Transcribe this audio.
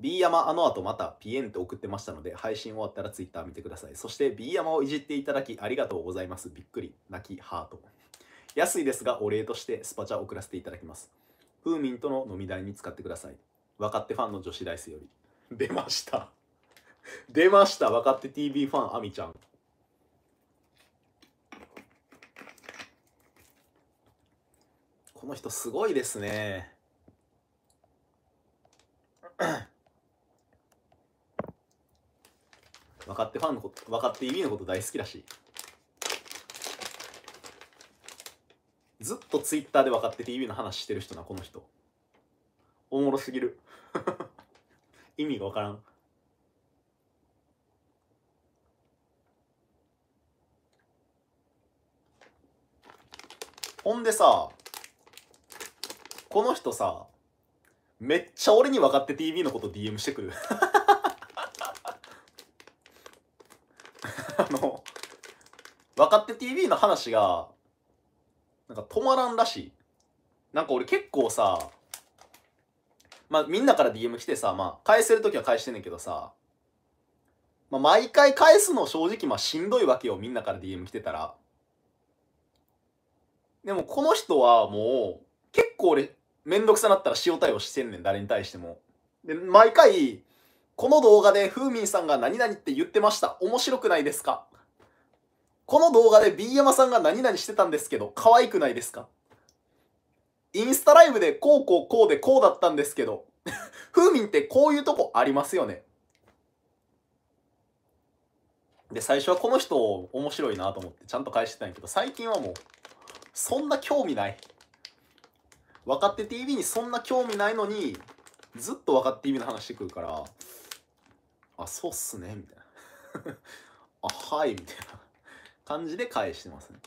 B 山あの後また PN って送ってましたので配信終わったら Twitter 見てくださいそして B 山をいじっていただきありがとうございますびっくり泣きハート安いですがお礼としてスパチャ送らせていただきますフーミンとの飲み代に使ってください分かってファンの女子イスより出ました出ました分かって TV ファンあみちゃんこの人すごいですねってファンのことって意味のこと大好きだしずっとツイッターで分かって TV の話してる人なこの人おもろすぎる 意味が分からんほんでさこの人さめっちゃ俺に分かって TV のこと DM してくるあの、若手 TV の話が、なんか止まらんらしい。なんか俺結構さ、まあみんなから DM 来てさ、まあ返せる時は返してんねんけどさ、まあ毎回返すの正直まあしんどいわけよ、みんなから DM 来てたら。でもこの人はもう、結構俺、めんどくさなったら塩対応してんねん、誰に対しても。で、毎回、この動画でふーみんさんが何々って言ってました。面白くないですかこの動画で B 山さんが何々してたんですけど、可愛くないですかインスタライブでこうこうこうでこうだったんですけど、ふ ーみんってこういうとこありますよね。で、最初はこの人面白いなと思ってちゃんと返してたんやけど、最近はもう、そんな興味ない。若手 TV にそんな興味ないのに、ずっと若手 TV の話してくるから、あ、そうっすね、みたいな。あ、はい、みたいな感じで返してますね。